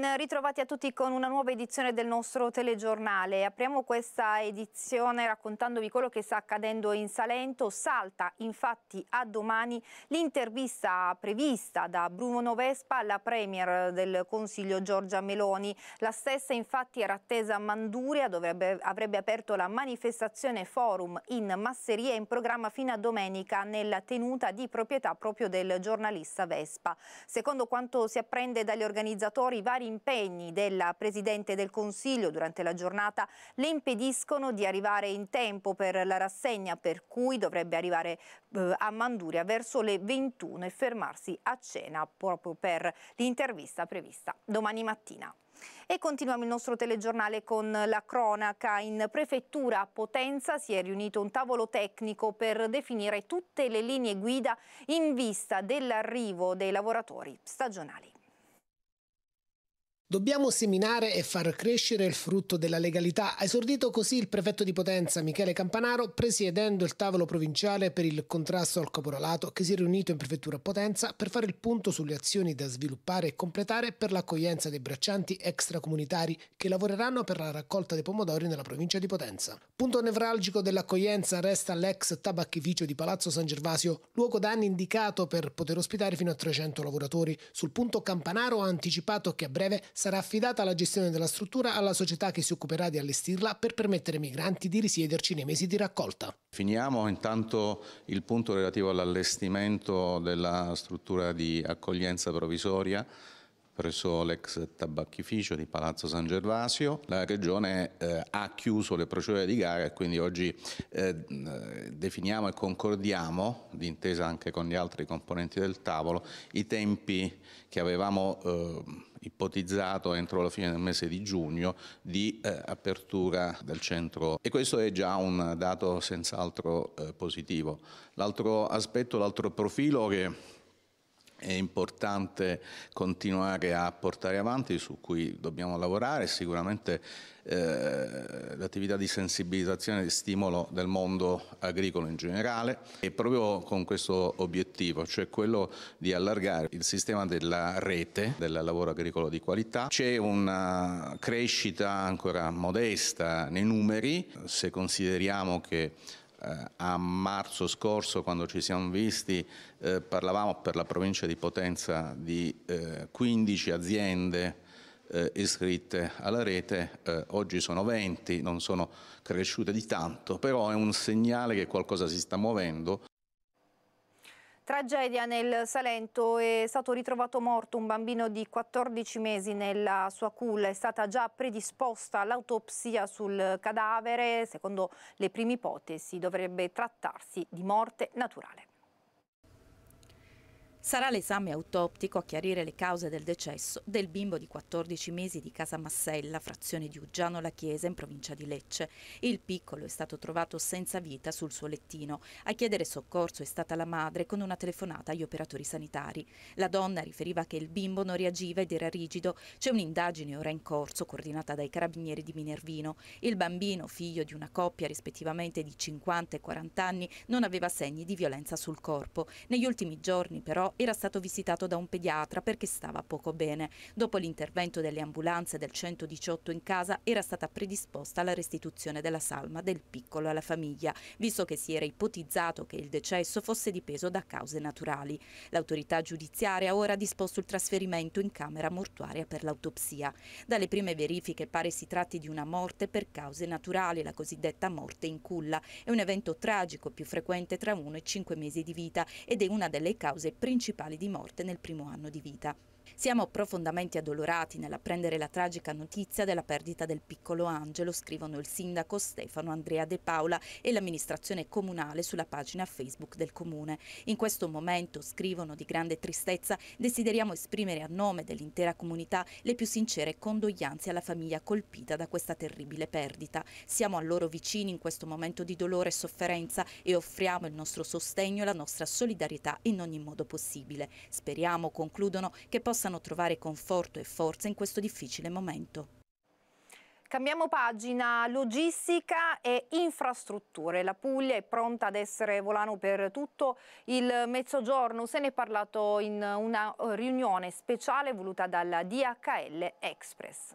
Ben ritrovati a tutti con una nuova edizione del nostro telegiornale. Apriamo questa edizione raccontandovi quello che sta accadendo in Salento. Salta infatti a domani l'intervista prevista da Bruno Vespa alla Premier del Consiglio Giorgia Meloni. La stessa infatti era attesa a Manduria dove avrebbe aperto la manifestazione forum in masseria in programma fino a domenica nella tenuta di proprietà proprio del giornalista Vespa. Secondo quanto si apprende dagli organizzatori, vari impegni della Presidente del Consiglio durante la giornata le impediscono di arrivare in tempo per la rassegna per cui dovrebbe arrivare eh, a Manduria verso le 21 e fermarsi a cena proprio per l'intervista prevista domani mattina. E continuiamo il nostro telegiornale con la cronaca. In prefettura a Potenza si è riunito un tavolo tecnico per definire tutte le linee guida in vista dell'arrivo dei lavoratori stagionali. Dobbiamo seminare e far crescere il frutto della legalità. Ha esordito così il prefetto di Potenza Michele Campanaro, presiedendo il tavolo provinciale per il contrasto al caporalato che si è riunito in prefettura a Potenza per fare il punto sulle azioni da sviluppare e completare per l'accoglienza dei braccianti extracomunitari che lavoreranno per la raccolta dei pomodori nella provincia di Potenza. Punto nevralgico dell'accoglienza resta l'ex tabacchificio di Palazzo San Gervasio, luogo da anni indicato per poter ospitare fino a 300 lavoratori. Sul punto Campanaro ha anticipato che a breve Sarà affidata la gestione della struttura alla società che si occuperà di allestirla per permettere ai migranti di risiederci nei mesi di raccolta. Finiamo intanto il punto relativo all'allestimento della struttura di accoglienza provvisoria presso l'ex tabacchificio di Palazzo San Gervasio. La Regione eh, ha chiuso le procedure di gara e quindi oggi eh, definiamo e concordiamo, d'intesa anche con gli altri componenti del tavolo, i tempi che avevamo eh, ipotizzato entro la fine del mese di giugno di eh, apertura del centro e questo è già un dato senz'altro eh, positivo. L'altro aspetto, l'altro profilo che è importante continuare a portare avanti, su cui dobbiamo lavorare, sicuramente eh, l'attività di sensibilizzazione e di stimolo del mondo agricolo in generale e proprio con questo obiettivo, cioè quello di allargare il sistema della rete del lavoro agricolo di qualità. C'è una crescita ancora modesta nei numeri, se consideriamo che eh, a marzo scorso, quando ci siamo visti, eh, parlavamo per la provincia di Potenza di eh, 15 aziende eh, iscritte alla rete, eh, oggi sono 20, non sono cresciute di tanto, però è un segnale che qualcosa si sta muovendo. Tragedia nel Salento, è stato ritrovato morto un bambino di 14 mesi nella sua culla, è stata già predisposta l'autopsia sul cadavere, secondo le prime ipotesi dovrebbe trattarsi di morte naturale. Sarà l'esame autoptico a chiarire le cause del decesso del bimbo di 14 mesi di Casa Massella, frazione di Uggiano La Chiesa, in provincia di Lecce. Il piccolo è stato trovato senza vita sul suo lettino. A chiedere soccorso è stata la madre con una telefonata agli operatori sanitari. La donna riferiva che il bimbo non reagiva ed era rigido. C'è un'indagine ora in corso coordinata dai carabinieri di Minervino. Il bambino, figlio di una coppia rispettivamente di 50 e 40 anni, non aveva segni di violenza sul corpo. Negli ultimi giorni però era stato visitato da un pediatra perché stava poco bene. Dopo l'intervento delle ambulanze del 118 in casa era stata predisposta la restituzione della salma del piccolo alla famiglia, visto che si era ipotizzato che il decesso fosse dipeso da cause naturali. L'autorità giudiziaria ora ha disposto il trasferimento in camera mortuaria per l'autopsia. Dalle prime verifiche pare si tratti di una morte per cause naturali, la cosiddetta morte in culla. È un evento tragico più frequente tra 1 e 5 mesi di vita ed è una delle cause principali principali di morte nel primo anno di vita. Siamo profondamente addolorati nell'apprendere la tragica notizia della perdita del piccolo Angelo, scrivono il sindaco Stefano Andrea De Paola e l'amministrazione comunale sulla pagina Facebook del comune. In questo momento, scrivono di grande tristezza, desideriamo esprimere a nome dell'intera comunità le più sincere condoglianze alla famiglia colpita da questa terribile perdita. Siamo a loro vicini in questo momento di dolore e sofferenza e offriamo il nostro sostegno e la nostra solidarietà in ogni modo possibile. Speriamo, concludono, che possa possano trovare conforto e forza in questo difficile momento. Cambiamo pagina, logistica e infrastrutture. La Puglia è pronta ad essere volano per tutto il mezzogiorno. Se ne è parlato in una eh, riunione speciale voluta dalla DHL Express.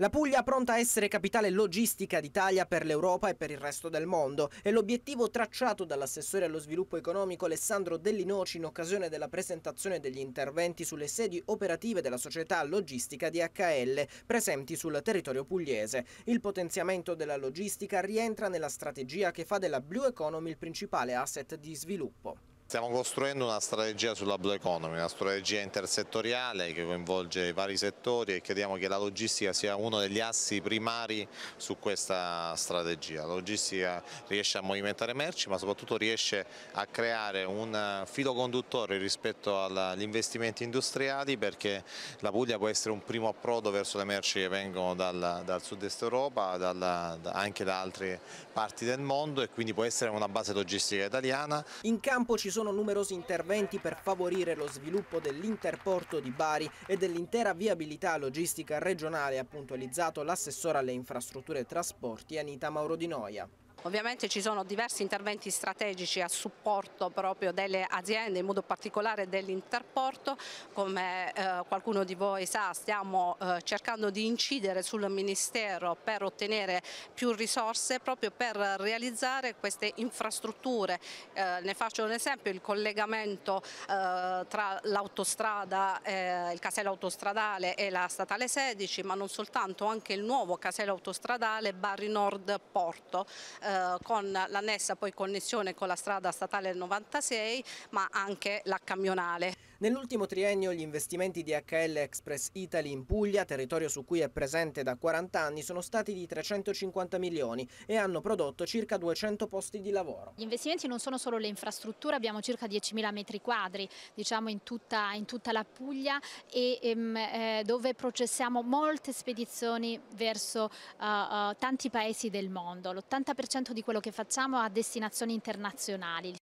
La Puglia pronta a essere capitale logistica d'Italia per l'Europa e per il resto del mondo è l'obiettivo tracciato dall'assessore allo sviluppo economico Alessandro Dell'Inoci in occasione della presentazione degli interventi sulle sedi operative della società logistica di HL presenti sul territorio pugliese. Il potenziamento della logistica rientra nella strategia che fa della Blue Economy il principale asset di sviluppo. Stiamo costruendo una strategia sulla Blue Economy, una strategia intersettoriale che coinvolge i vari settori e crediamo che la logistica sia uno degli assi primari su questa strategia. La logistica riesce a movimentare merci ma soprattutto riesce a creare un filo conduttore rispetto agli investimenti industriali perché la Puglia può essere un primo approdo verso le merci che vengono dal, dal sud-est Europa, dalla, anche da altre parti del mondo e quindi può essere una base logistica italiana. In campo ci sono sono numerosi interventi per favorire lo sviluppo dell'interporto di Bari e dell'intera viabilità logistica regionale, ha puntualizzato l'assessore alle infrastrutture e trasporti Anita Mauro Di Noia. Ovviamente ci sono diversi interventi strategici a supporto proprio delle aziende, in modo particolare dell'interporto, come eh, qualcuno di voi sa stiamo eh, cercando di incidere sul Ministero per ottenere più risorse proprio per realizzare queste infrastrutture, eh, ne faccio un esempio, il collegamento eh, tra l'autostrada, eh, il casello autostradale e la statale 16, ma non soltanto, anche il nuovo casello autostradale Barri Nord Porto. Eh, eh, con l'annessa poi connessione con la strada statale 96 ma anche la camionale. Nell'ultimo triennio gli investimenti di HL Express Italy in Puglia, territorio su cui è presente da 40 anni, sono stati di 350 milioni e hanno prodotto circa 200 posti di lavoro. Gli investimenti non sono solo le infrastrutture, abbiamo circa 10.000 metri quadri diciamo, in, tutta, in tutta la Puglia e, ehm, eh, dove processiamo molte spedizioni verso uh, uh, tanti paesi del mondo. L'80% di quello che facciamo ha destinazioni internazionali.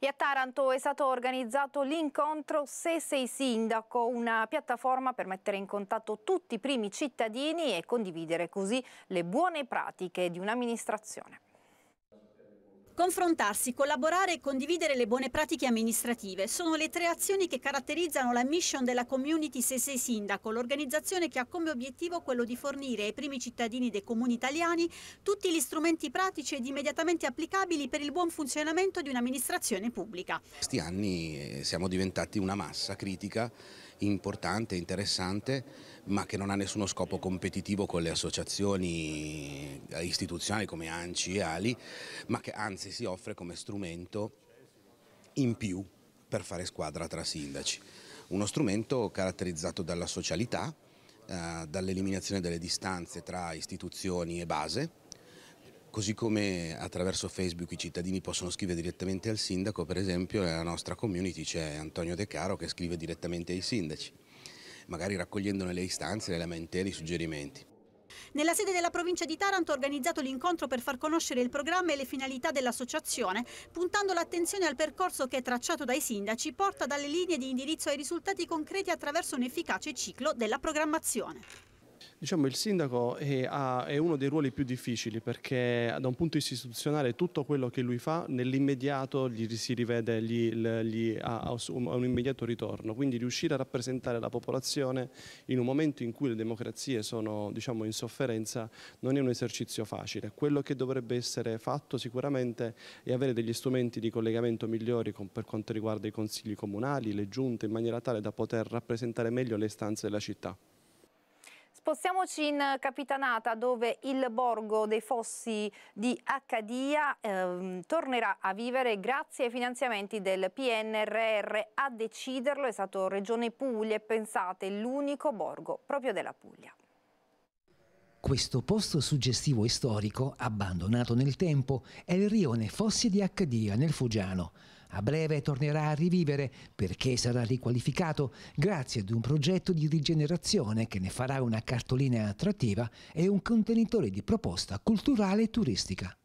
E a Taranto è stato organizzato l'incontro Se sei sindaco, una piattaforma per mettere in contatto tutti i primi cittadini e condividere così le buone pratiche di un'amministrazione. Confrontarsi, collaborare e condividere le buone pratiche amministrative sono le tre azioni che caratterizzano la mission della Community Sese Sindaco, l'organizzazione che ha come obiettivo quello di fornire ai primi cittadini dei comuni italiani tutti gli strumenti pratici ed immediatamente applicabili per il buon funzionamento di un'amministrazione pubblica. In questi anni eh, siamo diventati una massa critica importante, interessante, ma che non ha nessuno scopo competitivo con le associazioni eh, istituzionali come ANCI e ALI, ma che anzi si offre come strumento in più per fare squadra tra sindaci. Uno strumento caratterizzato dalla socialità, eh, dall'eliminazione delle distanze tra istituzioni e base, Così come attraverso Facebook i cittadini possono scrivere direttamente al sindaco, per esempio nella nostra community c'è Antonio De Caro che scrive direttamente ai sindaci, magari raccogliendone le istanze, le lamentele, i suggerimenti. Nella sede della provincia di Taranto ho organizzato l'incontro per far conoscere il programma e le finalità dell'associazione, puntando l'attenzione al percorso che, tracciato dai sindaci, porta dalle linee di indirizzo ai risultati concreti attraverso un efficace ciclo della programmazione. Diciamo il sindaco è, eh, ha, è, uno dei ruoli più difficili perché da un punto istituzionale tutto quello che lui fa nell'immediato gli si rivede, gli, gli ha, ha un immediato ritorno, quindi riuscire a rappresentare la popolazione in un momento in cui le democrazie sono diciamo, in sofferenza non è un esercizio facile. Quello che dovrebbe essere fatto sicuramente è avere degli strumenti di collegamento migliori con, per quanto riguarda i consigli comunali, le giunte, in maniera tale da poter rappresentare meglio le istanze della città. Spostiamoci in Capitanata dove il borgo dei Fossi di Accadia eh, tornerà a vivere grazie ai finanziamenti del PNRR. A deciderlo è stato Regione Puglia e pensate l'unico borgo proprio della Puglia. Questo posto suggestivo e storico, abbandonato nel tempo, è il rione Fossi di Accadia nel Fugiano a breve tornerà a rivivere perché sarà riqualificato grazie ad un progetto di rigenerazione che ne farà una cartolina attrattiva e un contenitore di proposta culturale e turistica.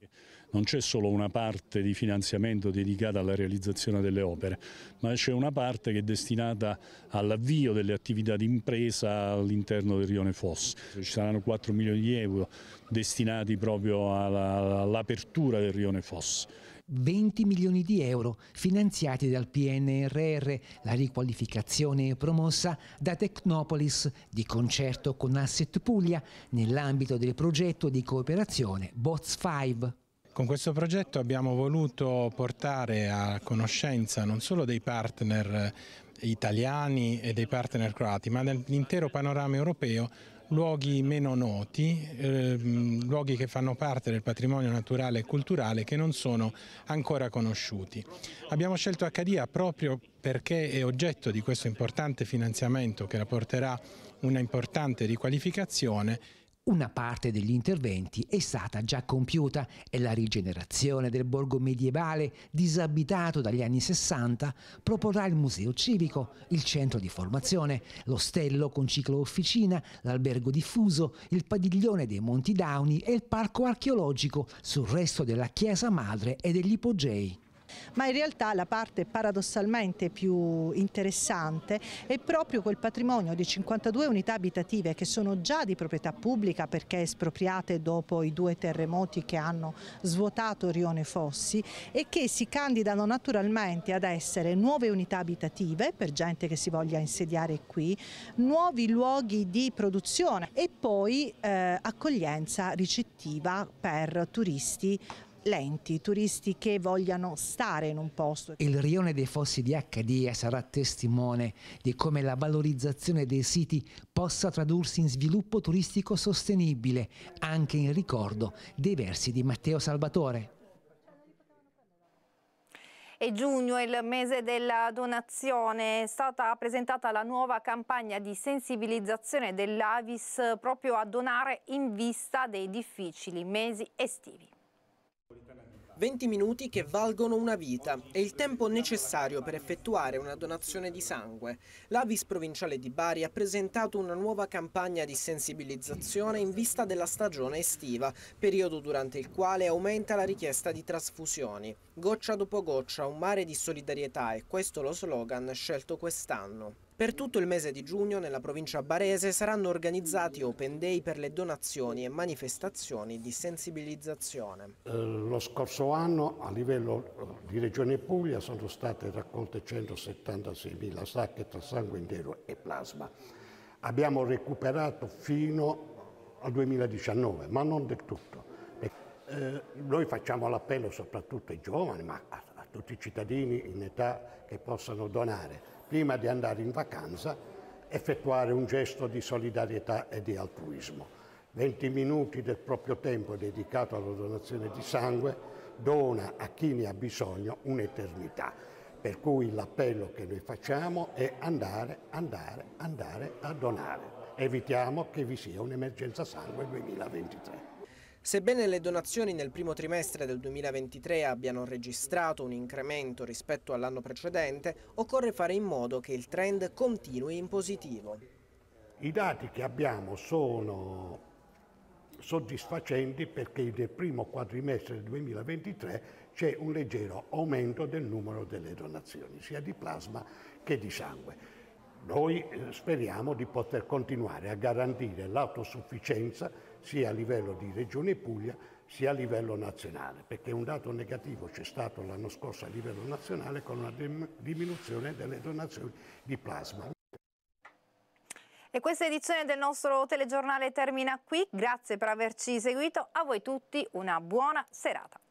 Non c'è solo una parte di finanziamento dedicata alla realizzazione delle opere, ma c'è una parte che è destinata all'avvio delle attività di impresa all'interno del rione Foss. Ci saranno 4 milioni di euro destinati proprio all'apertura del rione Foss. 20 milioni di euro finanziati dal PNRR, la riqualificazione promossa da Tecnopolis di concerto con Asset Puglia nell'ambito del progetto di cooperazione BOTS 5. Con questo progetto abbiamo voluto portare a conoscenza non solo dei partner italiani e dei partner croati, ma dell'intero panorama europeo luoghi meno noti, ehm, luoghi che fanno parte del patrimonio naturale e culturale che non sono ancora conosciuti. Abbiamo scelto Acadia proprio perché è oggetto di questo importante finanziamento che la porterà una importante riqualificazione una parte degli interventi è stata già compiuta e la rigenerazione del borgo medievale disabitato dagli anni 60 proporrà il museo civico, il centro di formazione, l'ostello con ciclo officina, l'albergo diffuso, il padiglione dei Monti Dauni e il parco archeologico sul resto della chiesa madre e degli ipogei ma in realtà la parte paradossalmente più interessante è proprio quel patrimonio di 52 unità abitative che sono già di proprietà pubblica perché espropriate dopo i due terremoti che hanno svuotato Rione Fossi e che si candidano naturalmente ad essere nuove unità abitative per gente che si voglia insediare qui, nuovi luoghi di produzione e poi eh, accoglienza ricettiva per turisti lenti, turisti che vogliano stare in un posto. Il rione dei Fossi di Accadia sarà testimone di come la valorizzazione dei siti possa tradursi in sviluppo turistico sostenibile, anche in ricordo dei versi di Matteo Salvatore. E giugno il mese della donazione. È stata presentata la nuova campagna di sensibilizzazione dell'Avis proprio a donare in vista dei difficili mesi estivi. 20 minuti che valgono una vita è il tempo necessario per effettuare una donazione di sangue. L'Avis provinciale di Bari ha presentato una nuova campagna di sensibilizzazione in vista della stagione estiva, periodo durante il quale aumenta la richiesta di trasfusioni. Goccia dopo goccia, un mare di solidarietà è questo lo slogan scelto quest'anno. Per tutto il mese di giugno nella provincia barese saranno organizzati open day per le donazioni e manifestazioni di sensibilizzazione. Eh, lo scorso anno a livello eh, di Regione Puglia sono state raccolte 176.000 sacche tra sangue intero e plasma. Abbiamo recuperato fino al 2019, ma non del tutto. Eh, noi facciamo l'appello soprattutto ai giovani, ma a, a tutti i cittadini in età che possano donare prima di andare in vacanza, effettuare un gesto di solidarietà e di altruismo. 20 minuti del proprio tempo dedicato alla donazione di sangue dona a chi ne ha bisogno un'eternità. Per cui l'appello che noi facciamo è andare, andare, andare a donare. Evitiamo che vi sia un'emergenza sangue 2023. Sebbene le donazioni nel primo trimestre del 2023 abbiano registrato un incremento rispetto all'anno precedente, occorre fare in modo che il trend continui in positivo. I dati che abbiamo sono soddisfacenti perché nel primo quadrimestre del 2023 c'è un leggero aumento del numero delle donazioni, sia di plasma che di sangue. Noi eh, speriamo di poter continuare a garantire l'autosufficienza sia a livello di Regione Puglia sia a livello nazionale, perché un dato negativo c'è stato l'anno scorso a livello nazionale con una diminuzione delle donazioni di plasma. E questa edizione del nostro telegiornale termina qui, grazie per averci seguito, a voi tutti una buona serata.